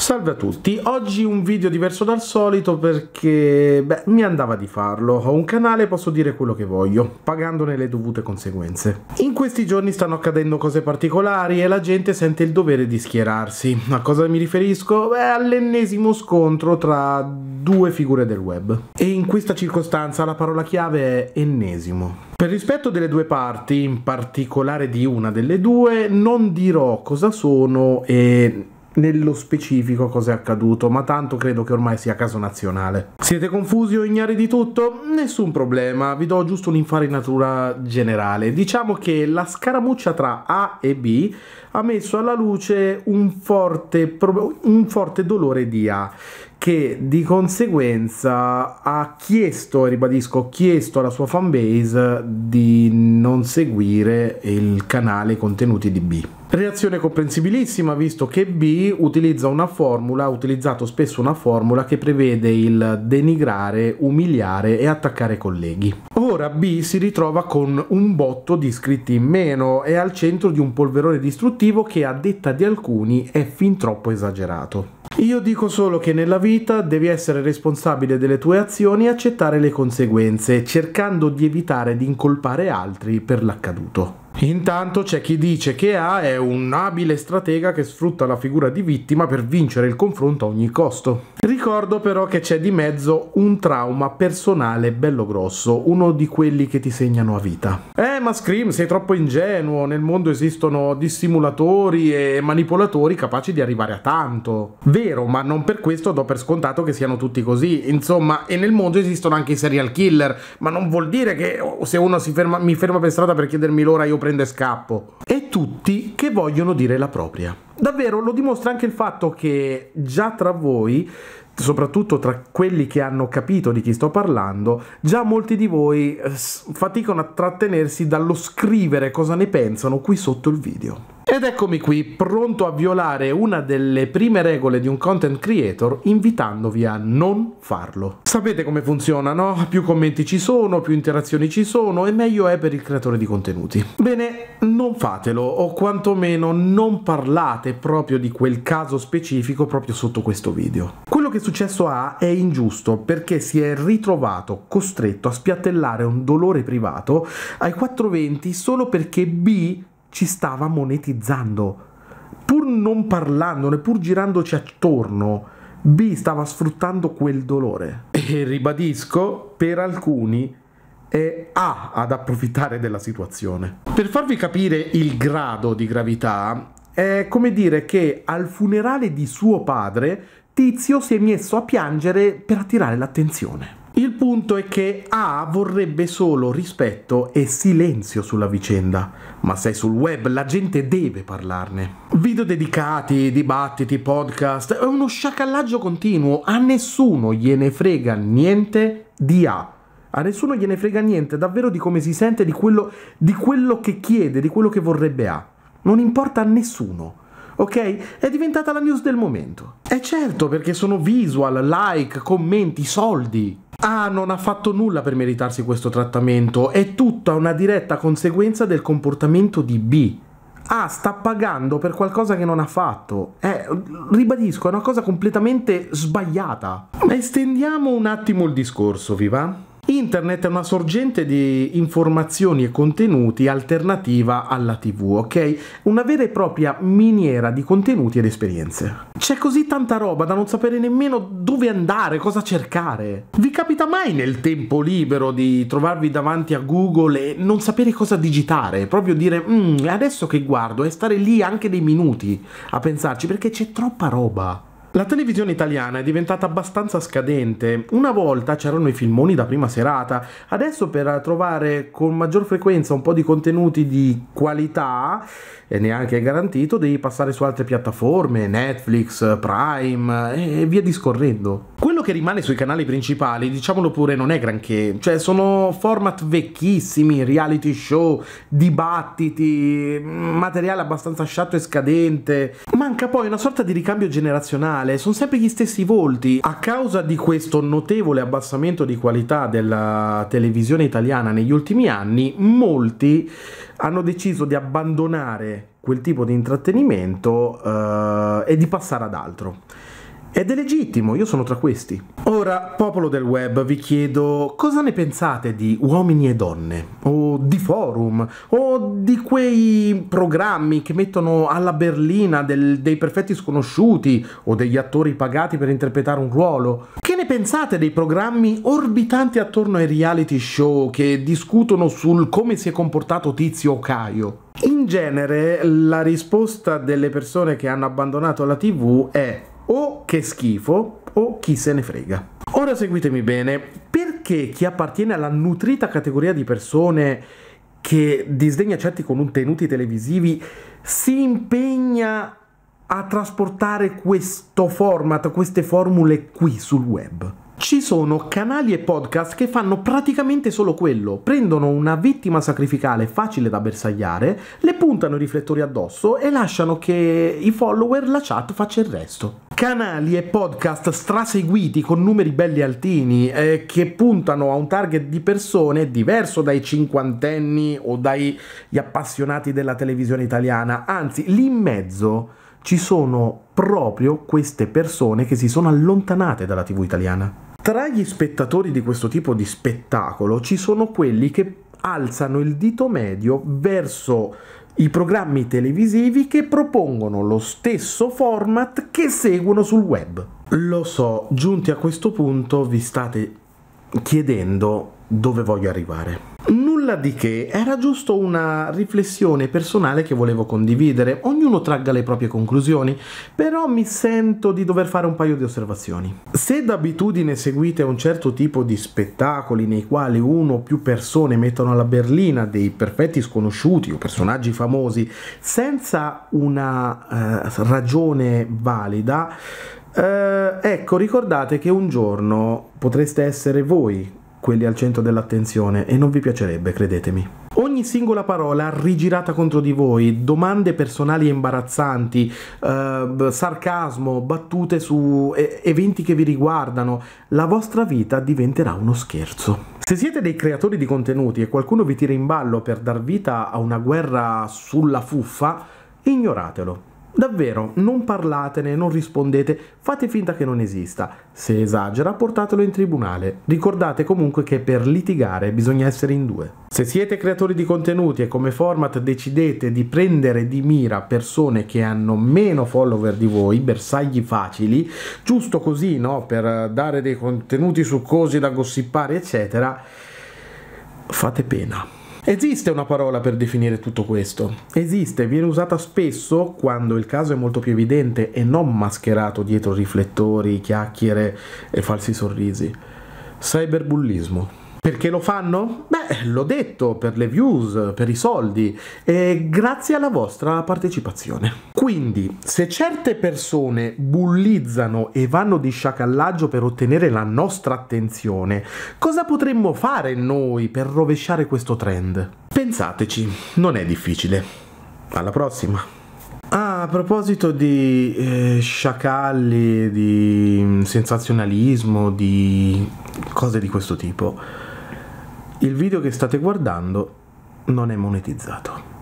Salve a tutti, oggi un video diverso dal solito perché beh, mi andava di farlo, ho un canale e posso dire quello che voglio, pagandone le dovute conseguenze. In questi giorni stanno accadendo cose particolari e la gente sente il dovere di schierarsi. A cosa mi riferisco? Beh, all'ennesimo scontro tra due figure del web. E in questa circostanza la parola chiave è ennesimo. Per rispetto delle due parti, in particolare di una delle due, non dirò cosa sono e nello specifico cosa è accaduto, ma tanto credo che ormai sia caso nazionale. Siete confusi o ignari di tutto? Nessun problema, vi do giusto un'infarinatura generale. Diciamo che la scaramuccia tra A e B ha messo alla luce un forte, un forte dolore di A, che di conseguenza ha chiesto, ribadisco, ha chiesto alla sua fanbase di non seguire il canale contenuti di B. Reazione comprensibilissima visto che B utilizza una formula, ha utilizzato spesso una formula che prevede il denigrare, umiliare e attaccare colleghi. Ora B si ritrova con un botto di iscritti in meno e al centro di un polverone distruttivo che a detta di alcuni è fin troppo esagerato. Io dico solo che nella vita devi essere responsabile delle tue azioni e accettare le conseguenze, cercando di evitare di incolpare altri per l'accaduto. Intanto c'è chi dice che A è un abile stratega che sfrutta la figura di vittima per vincere il confronto a ogni costo. Ricordo però che c'è di mezzo un trauma personale bello grosso, uno di quelli che ti segnano a vita. Eh ma Scream sei troppo ingenuo, nel mondo esistono dissimulatori e manipolatori capaci di arrivare a tanto. Vero, ma non per questo do per scontato che siano tutti così, insomma, e nel mondo esistono anche i serial killer, ma non vuol dire che se uno ferma, mi ferma per strada per chiedermi l'ora io prendo prende scappo. E tutti che vogliono dire la propria. Davvero lo dimostra anche il fatto che già tra voi soprattutto tra quelli che hanno capito di chi sto parlando, già molti di voi eh, faticano a trattenersi dallo scrivere cosa ne pensano qui sotto il video. Ed eccomi qui, pronto a violare una delle prime regole di un content creator invitandovi a non farlo. Sapete come funziona, no? Più commenti ci sono, più interazioni ci sono e meglio è per il creatore di contenuti. Bene, non fatelo o quantomeno non parlate proprio di quel caso specifico proprio sotto questo video. Quello che è successo a è ingiusto perché si è ritrovato costretto a spiattellare un dolore privato ai 420 solo perché B ci stava monetizzando. Pur non parlandone, pur girandoci attorno, B stava sfruttando quel dolore. E ribadisco, per alcuni è A ad approfittare della situazione. Per farvi capire il grado di gravità, è come dire che al funerale di suo padre Tizio si è messo a piangere per attirare l'attenzione. Il punto è che A vorrebbe solo rispetto e silenzio sulla vicenda, ma se è sul web la gente deve parlarne. Video dedicati, dibattiti, podcast, è uno sciacallaggio continuo, a nessuno gliene frega niente di A. A nessuno gliene frega niente davvero di come si sente, di quello, di quello che chiede, di quello che vorrebbe A. Non importa a nessuno ok? È diventata la news del momento. E certo, perché sono visual, like, commenti, soldi. A ah, non ha fatto nulla per meritarsi questo trattamento, è tutta una diretta conseguenza del comportamento di B. A ah, sta pagando per qualcosa che non ha fatto. Eh, ribadisco, è una cosa completamente sbagliata. Ma estendiamo un attimo il discorso, vi va? Internet è una sorgente di informazioni e contenuti alternativa alla TV, ok? Una vera e propria miniera di contenuti ed esperienze. C'è così tanta roba da non sapere nemmeno dove andare, cosa cercare. Vi capita mai nel tempo libero di trovarvi davanti a Google e non sapere cosa digitare? Proprio dire, mm, adesso che guardo, e stare lì anche dei minuti a pensarci perché c'è troppa roba. La televisione italiana è diventata abbastanza scadente. Una volta c'erano i filmoni da prima serata, adesso per trovare con maggior frequenza un po' di contenuti di qualità, e neanche garantito, devi passare su altre piattaforme, Netflix, Prime e via discorrendo. Quello che rimane sui canali principali, diciamolo pure, non è granché, cioè sono format vecchissimi, reality show, dibattiti, materiale abbastanza sciatto e scadente. Manca poi una sorta di ricambio generazionale finale sono sempre gli stessi volti. A causa di questo notevole abbassamento di qualità della televisione italiana negli ultimi anni, molti hanno deciso di abbandonare quel tipo di intrattenimento eh, e di passare ad altro. Ed è legittimo, io sono tra questi. Ora, popolo del web, vi chiedo cosa ne pensate di uomini e donne, o di forum, o di quei programmi che mettono alla berlina del, dei perfetti sconosciuti o degli attori pagati per interpretare un ruolo? Che ne pensate dei programmi orbitanti attorno ai reality show che discutono sul come si è comportato tizio o caio? In genere la risposta delle persone che hanno abbandonato la tv è o che schifo o chi se ne frega. Ora seguitemi bene, perché chi appartiene alla nutrita categoria di persone che disdegna certi contenuti televisivi si impegna a trasportare questo format, queste formule qui sul web? Ci sono canali e podcast che fanno praticamente solo quello, prendono una vittima sacrificale facile da bersagliare, le puntano i riflettori addosso e lasciano che i follower, la chat faccia il resto canali e podcast straseguiti con numeri belli altini eh, che puntano a un target di persone diverso dai cinquantenni o dagli appassionati della televisione italiana, anzi lì in mezzo ci sono proprio queste persone che si sono allontanate dalla TV italiana. Tra gli spettatori di questo tipo di spettacolo ci sono quelli che alzano il dito medio verso i programmi televisivi che propongono lo stesso format che seguono sul web. Lo so, giunti a questo punto vi state chiedendo dove voglio arrivare. Nulla di che, era giusto una riflessione personale che volevo condividere, ognuno tragga le proprie conclusioni, però mi sento di dover fare un paio di osservazioni. Se d'abitudine seguite un certo tipo di spettacoli nei quali uno o più persone mettono alla berlina dei perfetti sconosciuti o personaggi famosi senza una eh, ragione valida, eh, ecco, ricordate che un giorno potreste essere voi quelli al centro dell'attenzione e non vi piacerebbe, credetemi. Ogni singola parola rigirata contro di voi, domande personali e imbarazzanti, eh, sarcasmo, battute su eventi che vi riguardano, la vostra vita diventerà uno scherzo. Se siete dei creatori di contenuti e qualcuno vi tira in ballo per dar vita a una guerra sulla fuffa, ignoratelo Davvero, non parlatene, non rispondete, fate finta che non esista. Se esagera, portatelo in tribunale. Ricordate comunque che per litigare bisogna essere in due. Se siete creatori di contenuti e come format decidete di prendere di mira persone che hanno meno follower di voi, bersagli facili, giusto così, no, per dare dei contenuti succosi da gossipare, eccetera, fate pena. Esiste una parola per definire tutto questo. Esiste, viene usata spesso quando il caso è molto più evidente e non mascherato dietro riflettori, chiacchiere e falsi sorrisi. Cyberbullismo. Perché lo fanno? Beh, l'ho detto, per le views, per i soldi e grazie alla vostra partecipazione. Quindi, se certe persone bullizzano e vanno di sciacallaggio per ottenere la nostra attenzione, cosa potremmo fare noi per rovesciare questo trend? Pensateci, non è difficile. Alla prossima! Ah, a proposito di eh, sciacalli, di sensazionalismo, di cose di questo tipo. Il video che state guardando non è monetizzato.